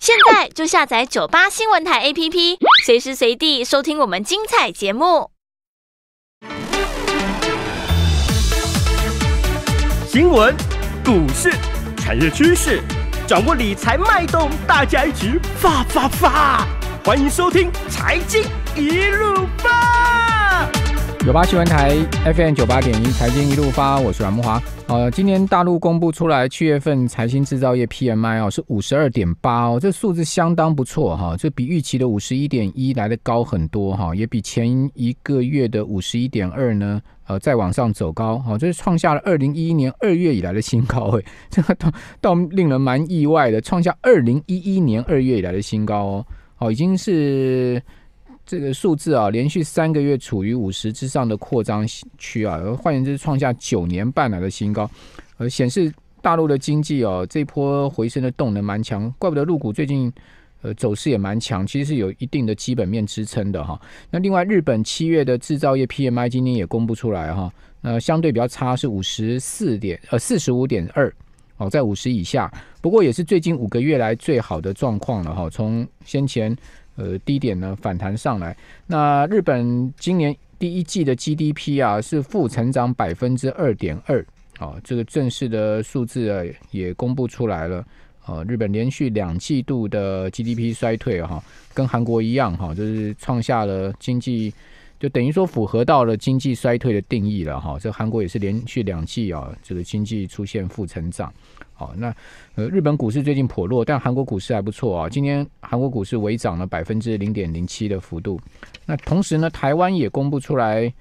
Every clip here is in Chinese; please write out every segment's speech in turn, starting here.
现在就下载九八新闻台 APP，随时随地收听我们精彩节目。新闻、股市、产业趋势，掌握理财脉动，大家一起发发发！欢迎收听财经一路发。九八新闻台 FM 九八点一，财经一路发，我是阮慕华。呃，今天大陆公布出来，七月份财新制造业 PMI 哦是五十二点八哦，这数字相当不错哈，这比预期的五十一点一来的高很多哈，也比前一个月的五十一点二呢，呃，再往上走高哈，这是创下了二零一一年二月以来的新高诶，这个倒倒令人蛮意外的，创下二零一一年二月以来的新高哦，哦，已经是。这个数字啊，连续三个月处于五十之上的扩张区啊，换言之，创下九年半来的新高，呃，显示大陆的经济哦，这波回升的动能蛮强，怪不得陆股最近呃走势也蛮强，其实是有一定的基本面支撑的哈。那另外，日本七月的制造业 PMI 今天也公布出来哈，那相对比较差是五十四点呃四十五点二哦，在五十以下，不过也是最近五个月来最好的状况了哈，从先前。呃，低点呢反弹上来。那日本今年第一季的 GDP 啊是负成长百分之二点二啊，这个正式的数字啊也公布出来了。呃，日本连续两季度的 GDP 衰退哈，跟韩国一样哈，就是创下了经济就等于说符合到了经济衰退的定义了哈。这韩国也是连续两季啊，这个经济出现负成长。好，那呃，日本股市最近颇弱，但韩国股市还不错啊。今天韩国股市微涨了百分之零点零七的幅度。那同时呢，台湾也公布出来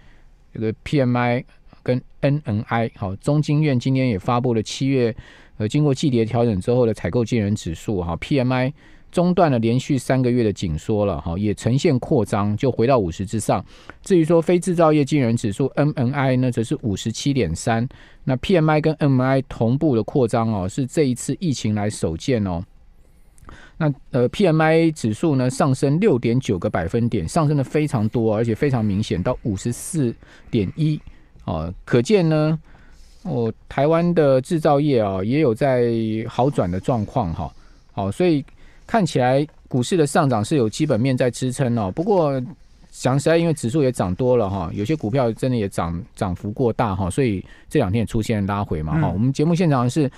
这个 PMI 跟 NNI。好，中经院今天也发布了七月呃，经过季节调整之后的采购经人指数。哈 p m i 中断了连续三个月的紧缩了，哈，也呈现扩张，就回到五十之上。至于说非制造业经然指数 MNI 呢，则是五十七点三。那 PMI 跟 MNI 同步的扩张哦，是这一次疫情来首见哦。那呃，PMI 指数呢上升六点九个百分点，上升的非常多，而且非常明显，到五十四点一啊，可见呢，哦，台湾的制造业啊也有在好转的状况哈。好，所以。看起来股市的上涨是有基本面在支撑哦。不过讲实在，因为指数也涨多了哈，有些股票真的也涨涨幅过大哈，所以这两天也出现拉回嘛哈。我们节目现场是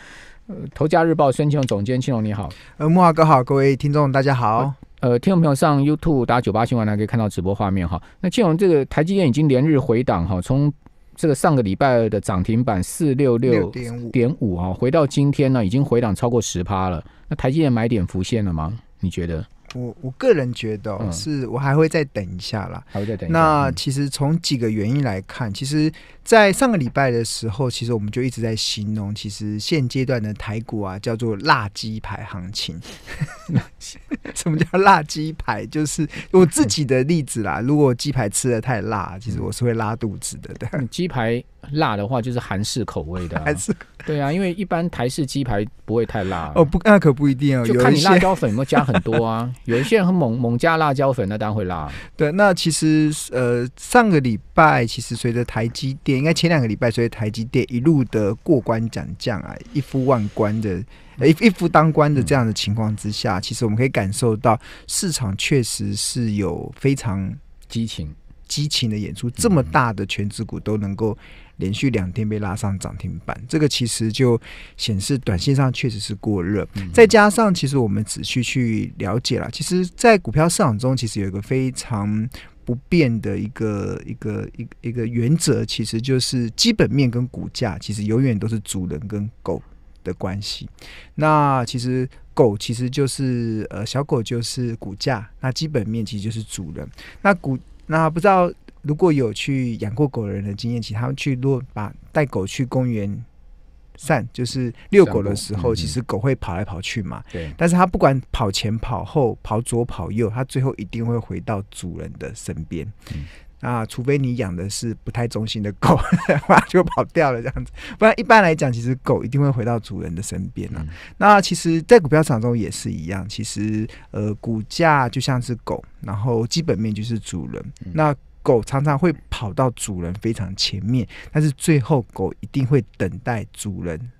呃《头家日报》孙庆龙总监，庆龙你好。呃，木华哥好，各位听众大家好。呃，听众朋友上 YouTube 打九八新闻呢，可以看到直播画面哈。那庆龙这个台积电已经连日回档哈，从。这个上个礼拜二的涨停板四六六点五点五啊，回到今天呢，已经回档超过十趴了。那台积电买点浮现了吗？你觉得？我我个人觉得是我还会再等一下啦。还会再等。那其实从几个原因来看，其实，在上个礼拜的时候，其实我们就一直在形容，其实现阶段的台股啊，叫做辣鸡排行情。什么叫辣鸡排？就是我自己的例子啦。如果鸡排吃的太辣，其实我是会拉肚子的。鸡排辣的话，就是韩式口味的，韩式对啊？因为一般台式鸡排不会太辣哦。不，那可不一定哦。就看你辣椒粉有没有加很多啊。原先和猛猛加辣椒粉，那当然会辣。对，那其实呃，上个礼拜其实随着台积电，应该前两个礼拜随着台积电一路的过关斩将啊，一夫万官的，一一夫当关的这样的情况之下，其实我们可以感受到市场确实是有非常激情、激情的演出。这么大的全职股都能够。连续两天被拉上涨停板，这个其实就显示短线上确实是过热。再加上，其实我们仔细去了解了，其实，在股票市场中，其实有一个非常不变的一个一个一个一个原则，其实就是基本面跟股价其实永远都是主人跟狗的关系。那其实狗其实就是呃，小狗就是股价，那基本面其实就是主人。那股那不知道。如果有去养过狗的人的经验，其他去如果把带狗去公园散，就是遛狗的时候，其实狗会跑来跑去嘛。对，但是它不管跑前跑后跑左跑右，它最后一定会回到主人的身边。啊，除非你养的是不太忠心的狗，它 就跑掉了这样子。不然一般来讲，其实狗一定会回到主人的身边呢。那其实，在股票场中也是一样。其实，呃，股价就像是狗，然后基本面就是主人。那狗常常会跑到主人非常前面，但是最后狗一定会等待主人。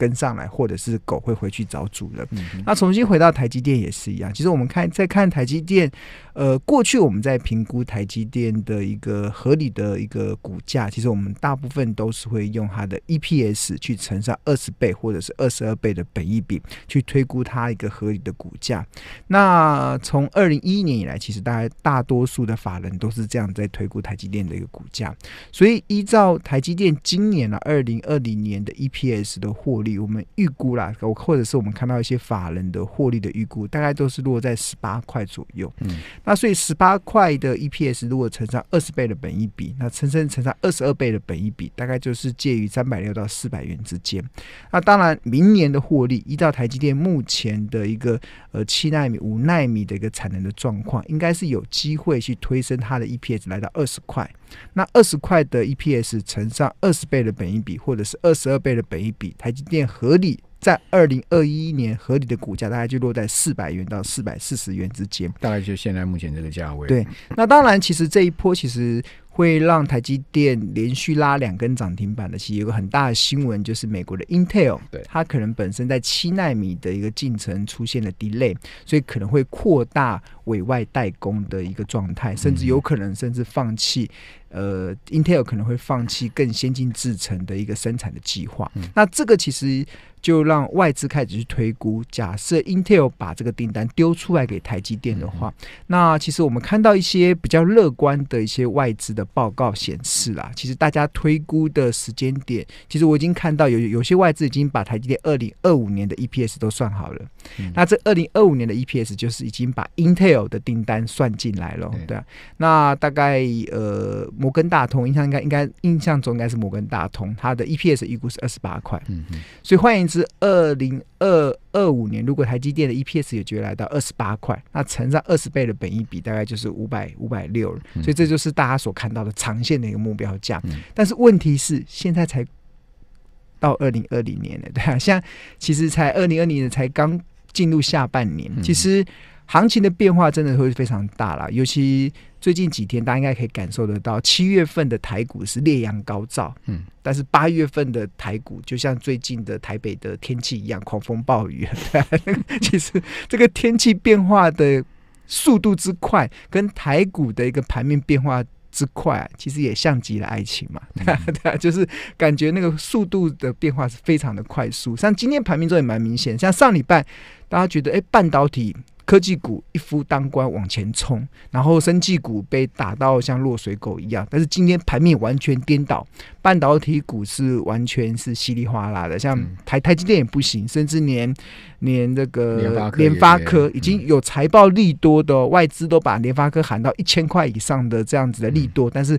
跟上来，或者是狗会回去找主人。那重新回到台积电也是一样。其实我们看再看台积电，呃，过去我们在评估台积电的一个合理的、一个股价，其实我们大部分都是会用它的 EPS 去乘上二十倍或者是二十二倍的本益比去推估它一个合理的股价。那从二零一一年以来，其实大概大多数的法人都是这样在推估台积电的一个股价。所以依照台积电今年啊，二零二零年的 EPS 的获利。我们预估啦，我或者是我们看到一些法人的获利的预估，大概都是落在十八块左右。嗯，那所以十八块的 EPS 如果乘上二十倍的本益比，那乘上乘上二十二倍的本益比，大概就是介于三百六到四百元之间。那当然，明年的获利依照台积电目前的一个呃七纳米、五纳米的一个产能的状况，应该是有机会去推升它的 EPS 来到二十块。那二十块的 EPS 乘上二十倍的本益比，或者是二十二倍的本益比，台积电。合理在二零二一年合理的股价大概就落在四百元到四百四十元之间，大概就现在目前这个价位。对，那当然，其实这一波其实会让台积电连续拉两根涨停板的，其实有个很大的新闻，就是美国的 Intel，对它可能本身在七纳米的一个进程出现了 delay，所以可能会扩大委外代工的一个状态，甚至有可能甚至放弃。呃，Intel 可能会放弃更先进制程的一个生产的计划。那这个其实就让外资开始去推估，假设 Intel 把这个订单丢出来给台积电的话，那其实我们看到一些比较乐观的一些外资的报告显示啦，其实大家推估的时间点，其实我已经看到有有些外资已经把台积电二零二五年的 EPS 都算好了。那这二零二五年的 EPS 就是已经把 Intel 的订单算进来了。对，啊。那大概呃。摩根大通，印象应该应该印象中应该是摩根大通，它的 EPS 预估是二十八块。嗯嗯，所以换言之，二零二二五年，如果台积电的 EPS 也觉会来到二十八块，那乘上二十倍的本益比，大概就是五百五百六。所以这就是大家所看到的长线的一个目标价。但是问题是，现在才到二零二零年了，对啊，现在其实才二零二零年，才刚进入下半年，其实。行情的变化真的会非常大了，尤其最近几天，大家应该可以感受得到。七月份的台股是烈阳高照，嗯，但是八月份的台股就像最近的台北的天气一样，狂风暴雨。其实这个天气变化的速度之快，跟台股的一个盘面变化之快，其实也像极了爱情嘛，对啊，就是感觉那个速度的变化是非常的快速。像今天盘面中也蛮明显，像上礼拜大家觉得哎，半导体。科技股一夫当关往前冲，然后生技股被打到像落水狗一样。但是今天盘面完全颠倒，半导体股是完全是稀里哗啦的，像台台积电也不行，甚至连连这个联发科已经有财报利多的外资都把联发科喊到一千块以上的这样子的利多，但是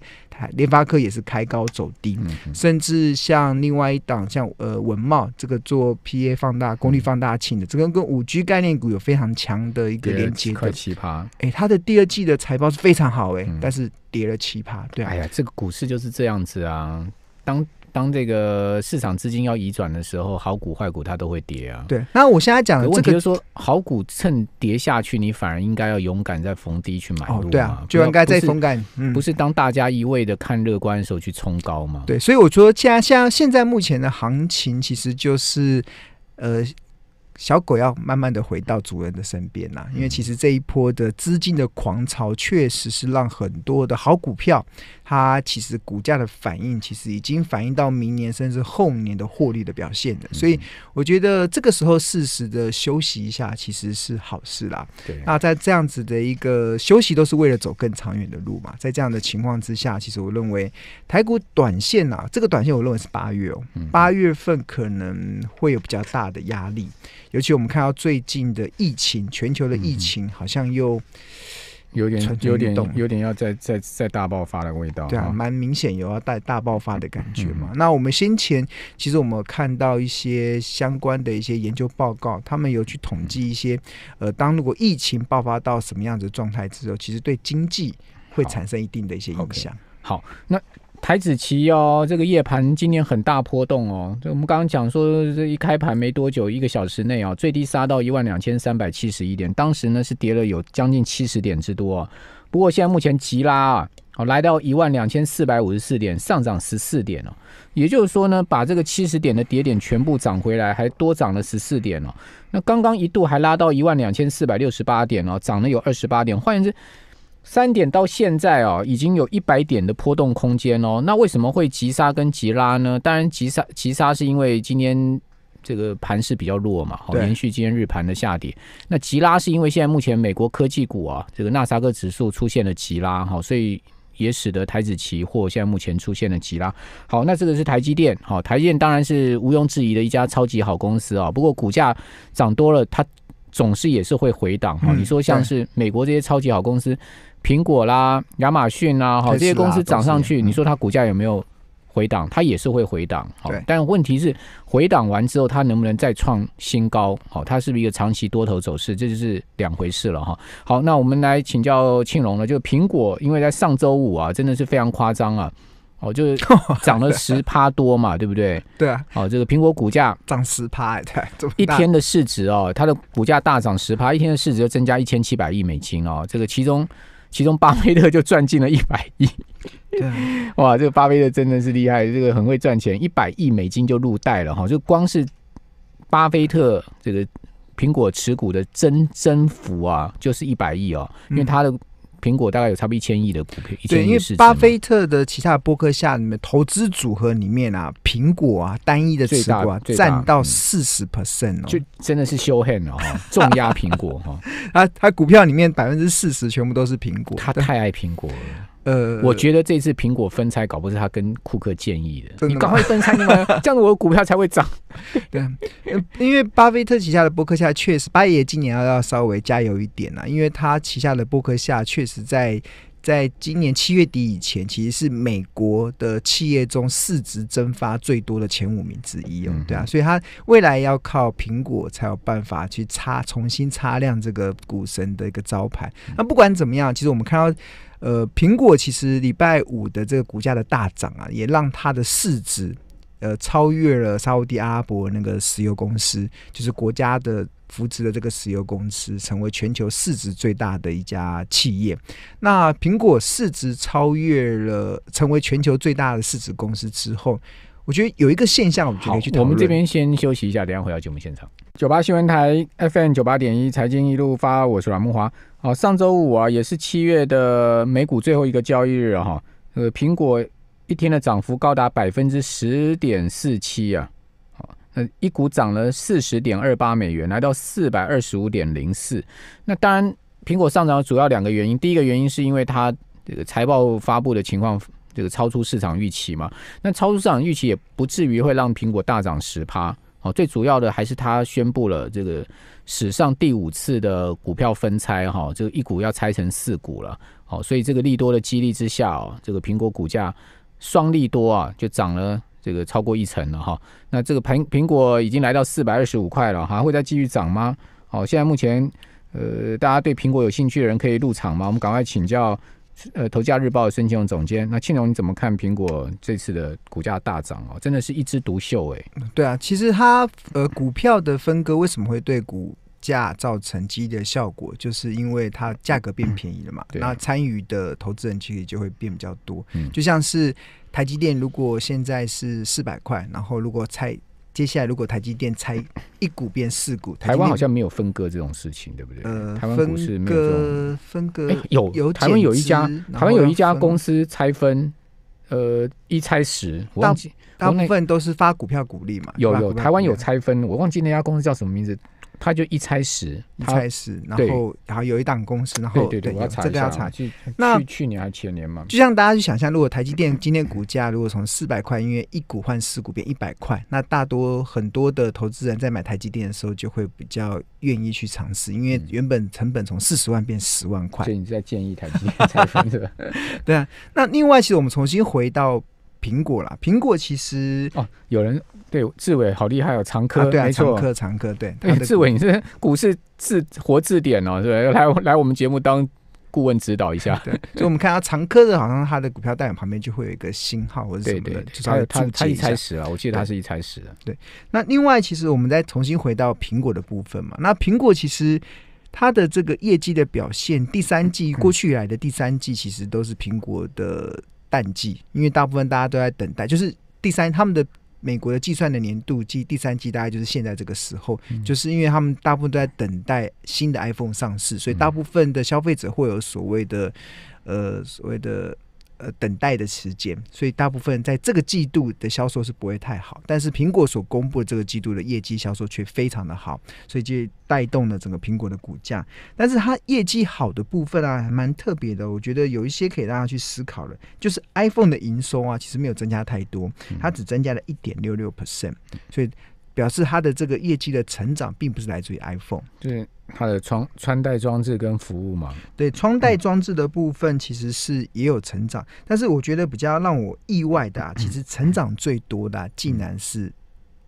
联发科也是开高走低。甚至像另外一档，像呃文茂这个做 PA 放大功率放大器的，这个跟五 G 概念股有非常强的。的一个连接，的奇葩。哎，它的第二季的财报是非常好哎，但是跌了奇葩。对，哎呀，这个股市就是这样子啊。当当这个市场资金要移转的时候，好股坏股它都会跌啊。对。那我现在讲的问题就是说，好股趁跌下去，你反而应该要勇敢再逢低去买。哦，对啊，就应该再逢嗯，不是当大家一味的看乐观的时候去冲高吗？对，所以我说，现在现在现在目前的行情其实就是，呃。小狗要慢慢的回到主人的身边呐，因为其实这一波的资金的狂潮，确实是让很多的好股票。它其实股价的反应，其实已经反映到明年甚至后年的获利的表现了。所以我觉得这个时候适时的休息一下，其实是好事啦。对，那在这样子的一个休息，都是为了走更长远的路嘛。在这样的情况之下，其实我认为台股短线啊，这个短线我认为是八月哦，八月份可能会有比较大的压力。尤其我们看到最近的疫情，全球的疫情好像又。有点有点有点要再再再大爆发的味道，对啊，蛮明显有要带大爆发的感觉嘛。那我们先前其实我们看到一些相关的一些研究报告，他们有去统计一些，呃，当如果疫情爆发到什么样子状态之后，其实对经济会产生一定的一些影响。好，那。台子期哦，这个夜盘今年很大波动哦。就我们刚刚讲说，这一开盘没多久，一个小时内啊，最低杀到一万两千三百七十一点，当时呢是跌了有将近七十点之多。不过现在目前急拉啊，好来到一万两千四百五十四点，上涨十四点哦。也就是说呢，把这个七十点的跌点全部涨回来，还多涨了十四点哦。那刚刚一度还拉到一万两千四百六十八点哦，涨了有二十八点。换言之，三点到现在哦，已经有一百点的波动空间哦。那为什么会急杀跟急拉呢？当然，急杀急杀是因为今天这个盘势比较弱嘛，好，延续今天日盘的下跌。那急拉是因为现在目前美国科技股啊，这个纳斯达克指数出现了急拉哈，所以也使得台子期货现在目前出现了急拉。好，那这个是台积电，好，台积电当然是毋庸置疑的一家超级好公司啊。不过股价涨多了，它总是也是会回档哈。你说像是美国这些超级好公司。苹果啦、亚马逊啊，哈，这些公司涨上去，你说它股价有没有回档？它也是会回档，好，但问题是，回档完之后，它能不能再创新高？好，它是不是一个长期多头走势？这就是两回事了哈。好，那我们来请教庆隆了。就苹果，因为在上周五啊，真的是非常夸张啊，哦，就是涨了十趴多嘛，对不对？对啊。好，这个苹果股价涨十趴，对，一天的市值哦，它的股价大涨十趴，一天的市值就增加一千七百亿美金哦，这个其中。其中，巴菲特就赚进了一百亿。对，哇，这个巴菲特真的是厉害，这个很会赚钱，一百亿美金就入袋了哈。就光是巴菲特这个苹果持股的增增幅啊，就是一百亿哦，因为他的。苹果大概有差不多一千亿的股票，对，因为巴菲特的其他博客下里面投资组合里面啊，苹果啊单一的持股啊占到四十 percent 哦，就真的是修恨 d 哦，重压苹果哈，他他股票里面百分之四十全部都是苹果，他太爱苹果了。呃，我觉得这次苹果分拆，搞不是他跟库克建议的。你赶快分拆吗？这样子我的股票才会涨。对，因为巴菲特旗下的伯克夏确实，巴爷今年要要稍微加油一点啊，因为他旗下的伯克夏确实在，在今年七月底以前，其实是美国的企业中市值蒸发最多的前五名之一哦。对啊，所以他未来要靠苹果才有办法去擦，重新擦亮这个股神的一个招牌。那不管怎么样，其实我们看到。呃，苹果其实礼拜五的这个股价的大涨啊，也让它的市值呃超越了沙地阿拉伯那个石油公司，就是国家的扶持的这个石油公司，成为全球市值最大的一家企业。那苹果市值超越了，成为全球最大的市值公司之后。我觉得有一个现象，我们就可以去讨论。我们这边先休息一下，等下回到节目现场。九八新闻台 FM 九八点一财经一路发，我是阮木华。好，上周五啊，也是七月的美股最后一个交易日哈。呃，苹果一天的涨幅高达百分之十点四七啊。好，那一股涨了四十点二八美元，来到四百二十五点零四。那当然，苹果上涨主要两个原因，第一个原因是因为它这个财报发布的情况。这个超出市场预期嘛？那超出市场预期也不至于会让苹果大涨十趴哦。最主要的还是它宣布了这个史上第五次的股票分拆哈，这个一股要拆成四股了。好，所以这个利多的激励之下哦，这个苹果股价双利多啊，就涨了这个超过一成了哈。那这个苹苹果已经来到四百二十五块了还会再继续涨吗？好，现在目前呃，大家对苹果有兴趣的人可以入场吗？我们赶快请教。呃，投价日报的孙庆荣总监，那庆荣你怎么看苹果这次的股价大涨哦？真的是一枝独秀哎。对啊，其实它呃股票的分割为什么会对股价造成积极的效果？就是因为它价格变便宜了嘛。那参与的投资人其实就会变比较多。嗯，就像是台积电，如果现在是四百块，然后如果拆。接下来，如果台积电拆一股变四股，台湾好像没有分割这种事情，对不对？呃，台湾股是没有分割，有有台湾有一家台湾有一家公司拆分，呃，一拆十，我大大部分都是发股票股利嘛。有有台湾有拆分，我忘记那家公司叫什么名字。他就一拆十，一拆十，然后后有一档公司，然后对对对，这个要查去。那去年还是前年嘛？就像大家去想象，如果台积电今天股价如果从四百块，因为一股换四股变一百块，那大多很多的投资人在买台积电的时候就会比较愿意去尝试，因为原本成本从四十万变十万块。所以你在建议台积电拆分是吧？对啊。那另外，其实我们重新回到。苹果啦，苹果其实哦，有人对志伟好厉害哦，常科对、啊，常科常科对。对志伟，你是股市字活字典哦，是不是？来来，我们节目当顾问指导一下。对，所以我们看到常科的，好像他的股票代表旁边就会有一个星号或者什么的，就是他他一开始啊，我记得他是一开始的。对，那另外其实我们再重新回到苹果的部分嘛，那苹果其实它的这个业绩的表现，第三季过去以来的第三季，其实都是苹果的。淡季，因为大部分大家都在等待，就是第三他们的美国的计算的年度季第三季大概就是现在这个时候，就是因为他们大部分都在等待新的 iPhone 上市，所以大部分的消费者会有所谓的，呃，所谓的。呃，等待的时间，所以大部分在这个季度的销售是不会太好，但是苹果所公布的这个季度的业绩销售却非常的好，所以就带动了整个苹果的股价。但是它业绩好的部分啊，还蛮特别的，我觉得有一些可以大家去思考的，就是 iPhone 的营收啊，其实没有增加太多，它只增加了一点六六 percent，所以。表示它的这个业绩的成长，并不是来自于 iPhone，就是它的穿穿戴装置跟服务嘛？对，穿戴装置的部分其实是也有成长，但是我觉得比较让我意外的，啊，其实成长最多的，竟然是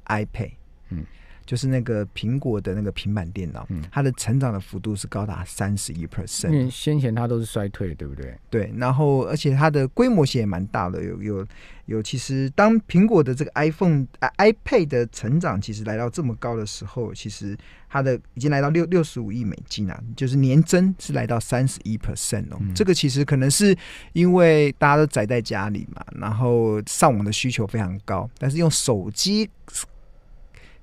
iPad。嗯。就是那个苹果的那个平板电脑，它的成长的幅度是高达三十一 percent。因为先前它都是衰退，对不对？对。然后，而且它的规模性也蛮大的，有有有。其实，当苹果的这个 iPhone、iPad 的成长其实来到这么高的时候，其实它的已经来到六六十五亿美金啊，就是年增是来到三十一 percent 哦。这个其实可能是因为大家都宅在家里嘛，然后上网的需求非常高，但是用手机。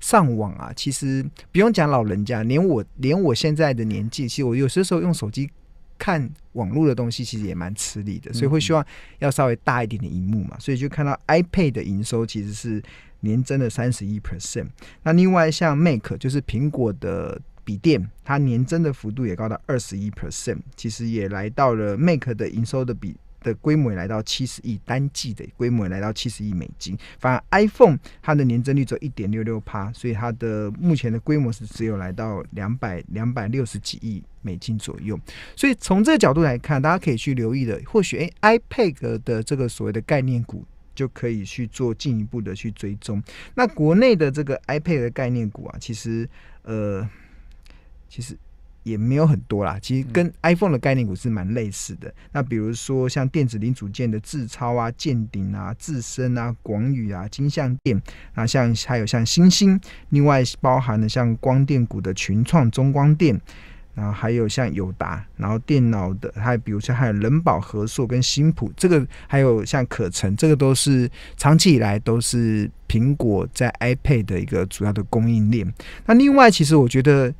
上网啊，其实不用讲老人家，连我连我现在的年纪，其实我有些时候用手机看网络的东西，其实也蛮吃力的，所以会希望要稍微大一点的荧幕嘛。所以就看到 iPad 的营收其实是年增的三十一 percent，那另外像 Mac 就是苹果的笔电，它年增的幅度也高达二十一 percent，其实也来到了 Mac 的营收的比。的规模也来到七十亿单季的规模也来到七十亿美金，反而 iPhone 它的年增率只一点六六趴，所以它的目前的规模是只有来到两百两百六十几亿美金左右。所以从这个角度来看，大家可以去留意的，或许 iPad 的这个所谓的概念股就可以去做进一步的去追踪。那国内的这个 iPad 概念股啊，其实呃，其实。也没有很多啦，其实跟 iPhone 的概念股是蛮类似的。那比如说像电子零组件的智超啊、剑鼎啊、智深啊、广宇啊、金相电啊，像还有像星星，另外包含了像光电股的群创、中光电，然后还有像友达，然后电脑的，还比如说还有人保、和硕跟新普，这个还有像可成，这个都是长期以来都是苹果在 iPad 的一个主要的供应链。那另外，其实我觉得。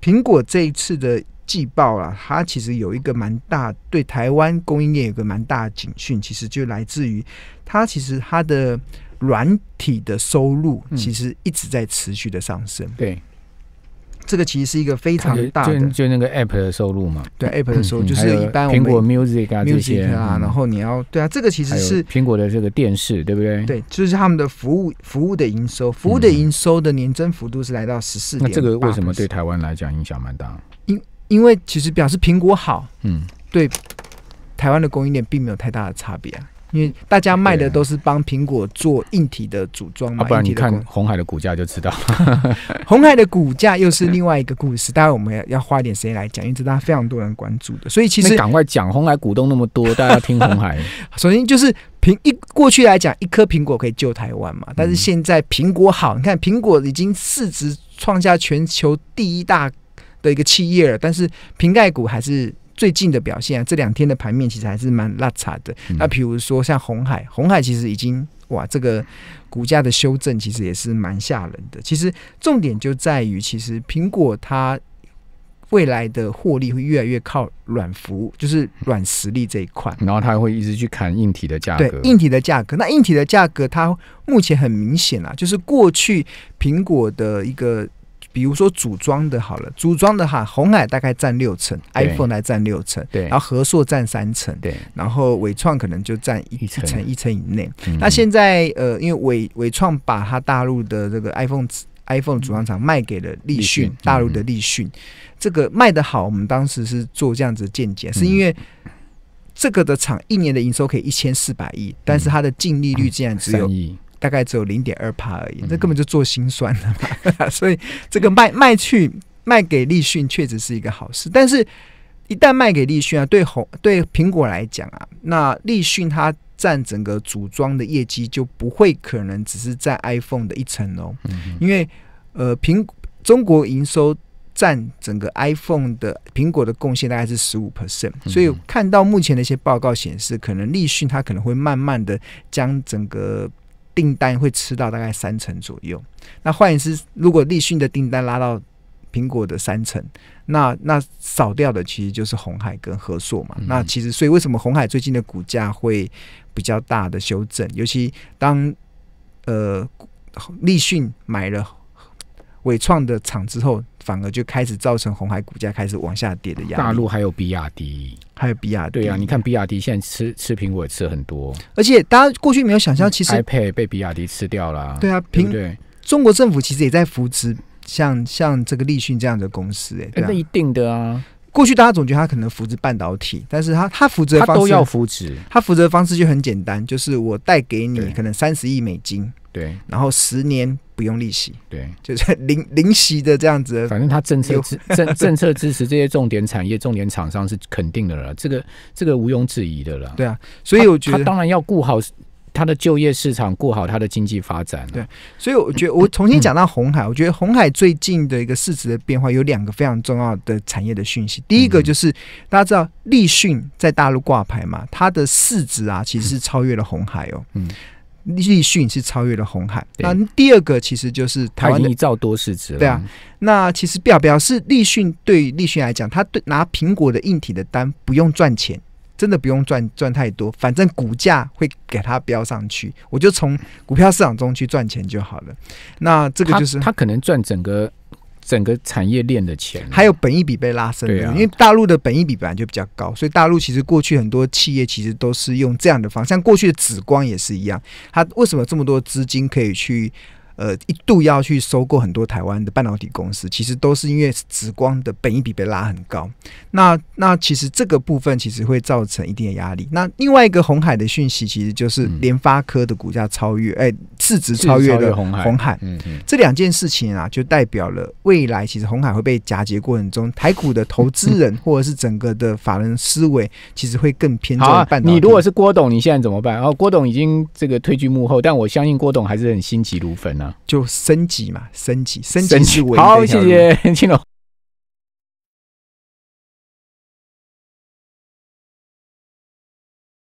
苹果这一次的季报啊，它其实有一个蛮大对台湾供应链有个蛮大的警讯，其实就来自于它其实它的软体的收入其实一直在持续的上升。对。这个其实是一个非常大的，就就那个 App 的收入嘛，对 App 的收入就是一般，苹果 Music 啊这些啊，然后你要对啊，这个其实是苹果的这个电视，对不对？对，就是他们的服务服务的营收，服务的营收的年增幅度是来到十四点。那这个为什么对台湾来讲影响蛮大？因因为其实表示苹果好，嗯，对台湾的供应链并没有太大的差别。因为大家卖的都是帮苹果做硬体的组装，不然你看红海的股价就知道。红海的股价又是另外一个故事，待会我们要要花一点时间来讲，因为这大家非常多人关注的。所以其实赶快讲红海股东那么多，大家要听红海。首先就是苹一过去来讲，一颗苹果可以救台湾嘛，但是现在苹果好，你看苹果已经市值创下全球第一大的一个企业了，但是瓶盖股还是。最近的表现啊，这两天的盘面其实还是蛮拉差的。那比如说像红海，红海其实已经哇，这个股价的修正其实也是蛮吓人的。其实重点就在于，其实苹果它未来的获利会越来越靠软服务，就是软实力这一块。然后它会一直去砍硬体的价格。对，硬体的价格。那硬体的价格，它目前很明显啊，就是过去苹果的一个。比如说组装的，好了，组装的哈，红海大概占六成，iPhone 来占六成，对，然后和硕占三成，对，然后伟创可能就占一层一层以内。那现在呃，因为伟伟创把它大陆的这个 iPhone iPhone 组装厂卖给了立讯，大陆的立讯，这个卖得好，我们当时是做这样子的见解，是因为这个的厂一年的营收可以一千四百亿，但是它的净利率竟然只有。大概只有零点二帕而已，那根本就做心酸的嘛。所以这个卖卖去卖给立讯，确实是一个好事。但是一旦卖给立讯啊，对红对苹果来讲啊，那立讯它占整个组装的业绩就不会可能只是占 iPhone 的一层喽。因为呃，苹中国营收占整个 iPhone 的苹果的贡献大概是十五 percent。所以看到目前的一些报告显示，可能立讯它可能会慢慢的将整个订单会吃到大概三成左右。那换言之，如果立讯的订单拉到苹果的三成，那那少掉的其实就是红海跟合硕嘛。那其实，所以为什么红海最近的股价会比较大的修正？尤其当呃立讯买了伟创的厂之后。反而就开始造成红海股价开始往下跌的压力。大陆还有比亚迪，还有比亚迪啊！你看比亚迪现在吃吃苹果也吃很多，而且大家过去没有想象，其实 iPad 被比亚迪吃掉了。对啊，苹对，中国政府其实也在扶持像像这个立讯这样的公司，那一定的啊。过去大家总觉得他可能扶持半导体，但是他他扶持他都要扶持，他扶持的方式就很简单，就是我贷给你可能三十亿美金，对，然后十年不用利息，对，就是零零息的这样子。反正他政策支 政政策支持这些重点产业、重点厂商是肯定的了，这个这个毋庸置疑的了。对啊，所以我觉得当然要顾好。他的就业市场过好，他的经济发展。对，所以我觉得我重新讲到红海，我觉得红海最近的一个市值的变化有两个非常重要的产业的讯息。第一个就是大家知道立讯在大陆挂牌嘛，它的市值啊其实是超越了红海哦。嗯，立讯是超越了红海。那第二个其实就是它一造多市值。对啊，那其实表表示立讯对立讯来讲，他对拿苹果的硬体的单不用赚钱。真的不用赚赚太多，反正股价会给它飙上去，我就从股票市场中去赚钱就好了。那这个就是他可能赚整个整个产业链的钱，还有本益比被拉升了。因为大陆的本益比本来就比较高，所以大陆其实过去很多企业其实都是用这样的方，像过去的紫光也是一样。它为什么这么多资金可以去？呃，一度要去收购很多台湾的半导体公司，其实都是因为紫光的本益比被拉很高。那那其实这个部分其实会造成一定的压力。那另外一个红海的讯息，其实就是联发科的股价超越，哎，市值超越了红海。嗯嗯。这两件事情啊，就代表了未来其实红海会被夹击过程中，台股的投资人 或者是整个的法人思维，其实会更偏重。好，你如果是郭董，你现在怎么办？然后郭董已经这个退居幕后，但我相信郭董还是很心急如焚啊。就升级嘛，升级，升级是好，谢谢青 龙。